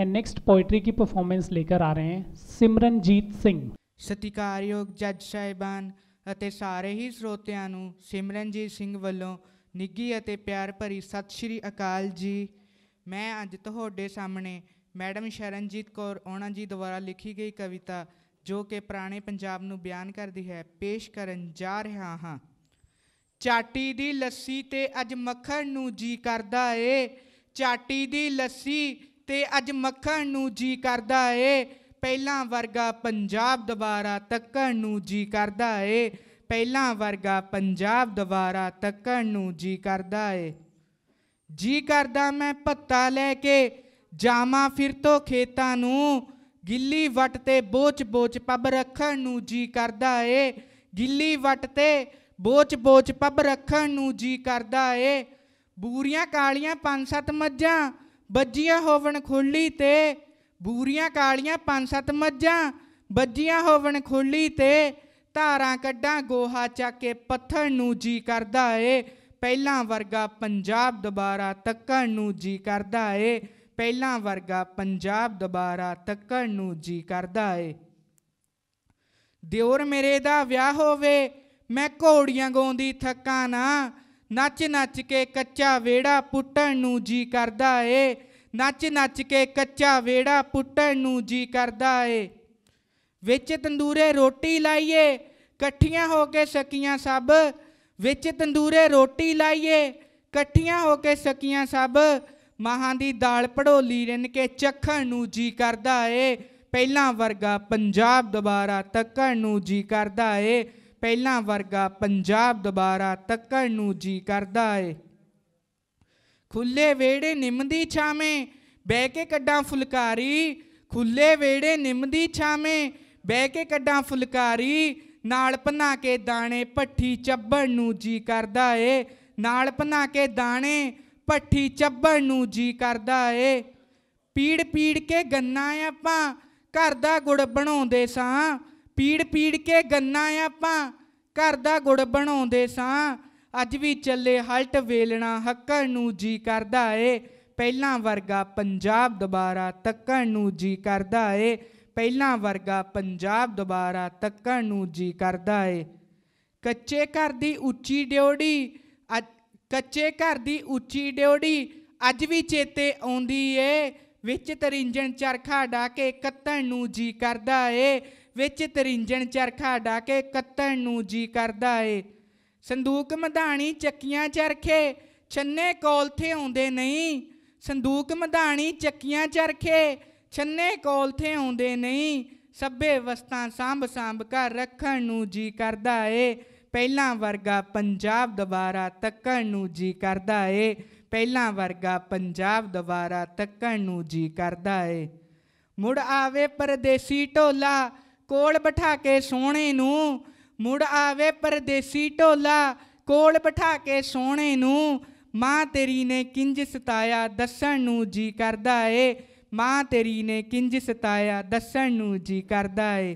and next poetry की performance लेकर आ रहे हैं ਸਿਮਰਨਜੀਤ ਸਿੰਘ ਸਤਿਕਾਰਯੋਗ ਜੱਜ ਸਾਹਿਬਾਨ ਅਤੇ ਸਾਰੇ ਹੀ ਸਰੋਤਿਆਂ ਨੂੰ ਸਿਮਰਨਜੀਤ ਸਿੰਘ ਵੱਲੋਂ ਨਿੱਗੀ ਅਤੇ ਪਿਆਰ ਭਰੀ ਸਤਿ ਸ਼੍ਰੀ ਅਕਾਲ ਜੀ ਮੈਂ ਅੱਜ ਤੁਹਾਡੇ ਸਾਹਮਣੇ ਮੈਡਮ ਸ਼ਰਨਜੀਤ ਕੌਰ ਓਣਾ ਜੀ ਦੁਆਰਾ ਲਿਖੀ ਗਈ ਕਵਿਤਾ ਜੋ ਕਿ ਪੁਰਾਣੇ ਪੰਜਾਬ ਨੂੰ ਬਿਆਨ ਕਰਦੀ ਹੈ ਪੇਸ਼ ਕਰਨ ਜਾ ਰਿਹਾ ਹਾਂ ਚਾਟੀ ਦੀ ਲੱਸੀ ਤੇ ਅੱਜ ਮੱਖਣ ਨੂੰ ਜੀ ਕਰਦਾ ਏ ਚਾਟੀ ਦੀ ਲੱਸੀ ਤੇ ਅੱਜ ਮੱਖਣ ਨੂੰ ਜੀ ਕਰਦਾ ਏ ਪਹਿਲਾਂ ਵਰਗਾ ਪੰਜਾਬ ਦੁਬਾਰਾ ਤੱਕਣ ਨੂੰ ਜੀ ਕਰਦਾ ਏ ਪਹਿਲਾਂ ਵਰਗਾ ਪੰਜਾਬ ਦੁਬਾਰਾ ਤੱਕਣ ਨੂੰ ਜੀ ਕਰਦਾ ਏ ਜੀ ਕਰਦਾ ਮੈਂ ਪੱਤਾ ਲੈ ਕੇ ਜਾਮਾ ਫਿਰ ਤੋਂ ਖੇਤਾਂ ਨੂੰ ਗਿੱਲੀ ਵਟ ਤੇ ਬੋਚ ਬੋਚ ਪੱਬ ਰੱਖਣ ਨੂੰ ਜੀ ਕਰਦਾ ਏ ਗਿੱਲੀ ਵਟ ਤੇ ਬੋਚ ਬੋਚ ਪੱਬ ਰੱਖਣ ਨੂੰ ਜੀ ਕਰਦਾ ਏ ਬੂਰੀਆਂ ਕਾਲੀਆਂ ਪੰਜ ਸੱਤ ਮੱਝਾਂ ਬੱਜੀਆਂ ਹੋਵਣ ਖੁੱਲੀ ਤੇ ਬੂਰੀਆਂ ਕਾਲੀਆਂ ਪੰਜ ਸੱਤ ਮੱਜਾਂ ਬੱਜੀਆਂ ਹੋਵਣ ਖੁੱਲੀ ਤੇ ਧਾਰਾਂ ਕੱਢਾਂ ਗੋਹਾ ਚੱਕ ਕੇ ਪੱਥਰ ਨੂੰ ਜੀ ਕਰਦਾ ਏ ਪਹਿਲਾਂ ਵਰਗਾ ਪੰਜਾਬ ਦੁਬਾਰਾ ਤੱਕਣ ਨੂੰ ਜੀ ਕਰਦਾ ਏ ਪਹਿਲਾਂ ਵਰਗਾ ਪੰਜਾਬ ਦੁਬਾਰਾ ਤੱਕਣ ਨੂੰ ਜੀ ਕਰਦਾ ਏ ਦਿਓਰ ਮੇਰੇ ਦਾ ਵਿਆਹ ਹੋਵੇ ਮੈਂ ਘੋੜੀਆਂ ਗਾਉਂਦੀ ਥੱਕਾਂ ਨਾ ਨੱਚ ਨੱਚ ਕੇ ਕੱਚਾ ਵੇੜਾ ਪੁੱਟਣ ਨੂੰ ਜੀ ਕਰਦਾ ਏ ਨੱਚ ਨੱਚ ਕੇ ਕੱਚਾ ਵੇੜਾ ਪੁੱਟਣ ਨੂੰ ਜੀ ਕਰਦਾ ਏ ਵਿੱਚ ਤੰਦੂਰੇ ਰੋਟੀ ਲਾਈਏ ਇਕੱਠੀਆਂ ਹੋ ਕੇ ਸਕੀਆਂ ਸਭ ਵਿੱਚ ਤੰਦੂਰੇ ਰੋਟੀ ਲਾਈਏ ਇਕੱਠੀਆਂ ਹੋ ਕੇ ਸਕੀਆਂ ਸਭ ਮਾਹਾਂ ਦੀ ਦਾਲ ਪੜੋਲੀ ਰਿੰਨ ਕੇ ਚੱਖਣ ਨੂੰ ਜੀ ਕਰਦਾ ਏ ਪਹਿਲਾਂ ਵਰਗਾ ਪੰਜਾਬ ਦੁਬਾਰਾ ਤੱਕਣ ਨੂੰ ਜੀ ਕਰਦਾ ਏ ਪਹਿਲਾਂ ਵਰਗਾ ਪੰਜਾਬ ਦੁਬਾਰਾ ਤੱਕਣ ਨੂੰ ਜੀ ਕਰਦਾ ਏ ਖੁੱਲੇ ਵੇੜੇ ਨਿੰਮਦੀ ਛਾਵੇਂ ਬਹਿ ਕੇ ਕੱਢਾਂ ਫੁਲਕਾਰੀ ਖੁੱਲੇ ਵੇੜੇ ਨਿੰਮਦੀ ਛਾਵੇਂ ਬਹਿ ਕੇ ਕੱਢਾਂ ਫੁਲਕਾਰੀ ਨਾਲ ਪਨਾ ਕੇ ਦਾਣੇ ਪੱਠੀ ਚੱਬਣ ਨੂੰ ਜੀ ਕਰਦਾ ਏ ਨਾਲ ਪਨਾ ਕੇ ਦਾਣੇ ਪੱਠੀ ਚੱਬਣ ਨੂੰ ਜੀ ਕਰਦਾ ਏ ਪੀੜ ਪੀੜ ਕੇ ਗੰਨਾ ਆਪਾਂ ਘਰ ਦਾ ਗੁੜ ਬਣਾਉਂਦੇ ਸਾਂ ਪੀੜ ਪੀੜ ਕੇ ਗੰਨਾ ਆਪਾਂ ਘਰ ਦਾ ਗੁੜ ਬਣਾਉਂਦੇ ਸਾਂ ਅੱਜ ਵੀ ਚੱਲੇ ਹਲਟ ਵੇਲਣਾ ਹੱਕਰ ਨੂੰ ਜੀ ਕਰਦਾ ਏ ਪਹਿਲਾਂ ਵਰਗਾ ਪੰਜਾਬ ਦੁਬਾਰਾ ਤੱਕਣ ਨੂੰ ਜੀ ਕਰਦਾ ਏ ਪਹਿਲਾਂ ਵਰਗਾ ਪੰਜਾਬ ਦੁਬਾਰਾ ਤੱਕਣ ਨੂੰ ਜੀ ਕਰਦਾ ਏ ਕੱਚੇ ਘਰ ਦੀ ਉੱਚੀ ਡਿਉੜੀ ਕੱਚੇ ਘਰ ਦੀ ਉੱਚੀ ਡਿਉੜੀ ਅੱਜ ਵੀ ਚੇਤੇ ਆਉਂਦੀ ਏ ਵਿੱਚ ਤਰਿੰਜਣ ਚਰਖਾ ਡਾ ਕੇ ਕੱਤਣ ਨੂੰ ਜੀ ਕਰਦਾ ਏ ਵਿੱਚ ਤਰਿੰਜਣ ਚਰਖਾ ਕੇ ਕੱਤਣ ਨੂੰ ਜੀ ਕਰਦਾ ਏ ਸੰਦੂਕ ਮਧਾਣੀ ਚੱਕੀਆਂ ਚਰਖੇ ਛੰਨੇ ਕੋਲਥੇ ਆਉਂਦੇ ਨਹੀਂ ਸੰਦੂਕ ਮਧਾਣੀ ਚੱਕੀਆਂ ਚਰਖੇ ਛੰਨੇ ਕੋਲਥੇ ਆਉਂਦੇ ਨਹੀਂ ਸੱਬੇ ਵਸਤਾਂ ਸਾਂਭ ਸਾਂਭ ਕਰ ਰੱਖਣ ਨੂੰ ਜੀ ਕਰਦਾ ਏ ਪਹਿਲਾਂ ਵਰਗਾ ਪੰਜਾਬ ਦੁਬਾਰਾ ਤੱਕਣ ਨੂੰ ਜੀ ਕਰਦਾ ਏ ਪਹਿਲਾਂ ਵਰਗਾ ਪੰਜਾਬ ਦੁਬਾਰਾ ਤੱਕਣ ਨੂੰ ਜੀ ਕਰਦਾ ਏ ਮੁੜ ਆਵੇ ਪਰਦੇਸੀ ਢੋਲਾ ਕੋਲ ਬਿਠਾ ਕੇ ਸੋਹਣੇ ਨੂੰ ਮੁੜ ਆਵੇ ਪਰਦੇਸੀ ਢੋਲਾ ਕੋਲ ਬਿਠਾ ਕੇ ਸੋਹਣੇ ਨੂੰ ਮਾਂ ਤੇਰੀ ਨੇ ਕਿੰਜ ਸਤਾਇਆ ਦੱਸਣ ਨੂੰ ਜੀ ਕਰਦਾ ਏ ਮਾਂ ਤੇਰੀ ਨੇ ਕਿੰਜ ਸਤਾਇਆ ਦੱਸਣ ਨੂੰ ਜੀ ਕਰਦਾ ਏ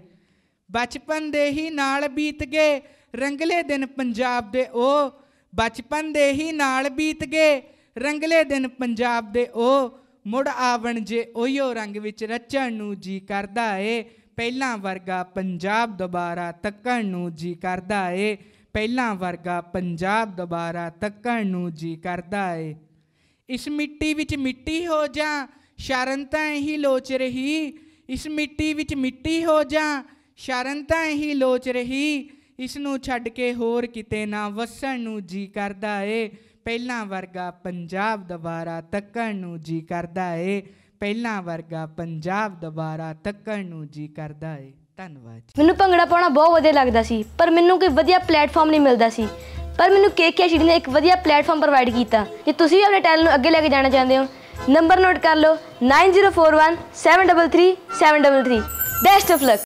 ਬਚਪਨ ਦੇ ਹੀ ਨਾਲ ਬੀਤ ਗਏ ਰੰਗਲੇ ਦਿਨ ਪੰਜਾਬ ਦੇ ਉਹ ਬਚਪਨ ਦੇ ਹੀ ਨਾਲ ਬੀਤ ਗਏ ਰੰਗਲੇ ਦਿਨ ਪੰਜਾਬ ਦੇ ਉਹ ਮੁੜ ਆਵਣ ਜੇ ਉਹੀਓ ਰੰਗ ਵਿੱਚ ਰਚਣ ਨੂੰ ਜੀ ਕਰਦਾ ਏ ਪਹਿਲਾਂ ਵਰਗਾ ਪੰਜਾਬ ਦੁਬਾਰਾ ਤੱਕਣ ਨੂੰ ਜੀ ਕਰਦਾ ਏ ਪਹਿਲਾਂ ਵਰਗਾ ਪੰਜਾਬ ਦੁਬਾਰਾ ਤੱਕਣ ਨੂੰ ਜੀ ਕਰਦਾ ਏ ਇਸ ਮਿੱਟੀ ਵਿੱਚ ਮਿੱਟੀ ਹੋ ਜਾ ਸ਼ਰਨ ਤਾਂ ਇਹੀ ਲੋਚ ਰਹੀ ਇਸ ਮਿੱਟੀ ਵਿੱਚ ਮਿੱਟੀ ਹੋ ਜਾ ਸ਼ਰਨ ਤਾਂ ਇਹੀ ਲੋਚ ਰਹੀ ਇਸ ਨੂੰ ਛੱਡ ਕੇ ਹੋਰ ਕਿਤੇ ਨਾ ਵਸਣ ਨੂੰ ਜੀ ਕਰਦਾ ਏ ਪਹਿਲਾਂ ਵਰਗਾ ਪੰਜਾਬ ਦੁਬਾਰਾ ਤੱਕਣ ਨੂੰ ਜੀ ਕਰਦਾ ਏ ਪਹਿਲਾਂ ਵਰਗਾ ਪੰਜਾਬ ਦੁਬਾਰਾ ਤੱਕਣ ਨੂੰ ਜੀ ਕਰਦਾ ਏ ਧੰਨਵਾਦ ਮੈਨੂੰ ਭੰਗੜਾ ਪਾਉਣਾ ਬਹੁਤ ਵਧੀਆ ਲੱਗਦਾ ਸੀ ਪਰ ਮੈਨੂੰ ਕੋਈ ਵਧੀਆ ਪਲੇਟਫਾਰਮ ਨਹੀਂ ਮਿਲਦਾ ਸੀ ਪਰ ਮੈਨੂੰ ਕੇਕੇ ਸ਼ੀਡੀ ਨੇ ਇੱਕ ਵਧੀਆ ਪਲੇਟਫਾਰਮ ਪ੍ਰੋਵਾਈਡ ਕੀਤਾ ਜੇ ਤੁਸੀਂ ਵੀ ਆਪਣੇ ਟੈਲੈਂਟ ਨੂੰ ਅੱਗੇ ਲੈ ਕੇ ਜਾਣਾ ਚਾਹੁੰਦੇ ਹੋ ਨੰਬਰ ਨੋਟ ਕਰ ਲਓ 9041733733 ਬੈਸਟ ਆਫ ਲੱਕ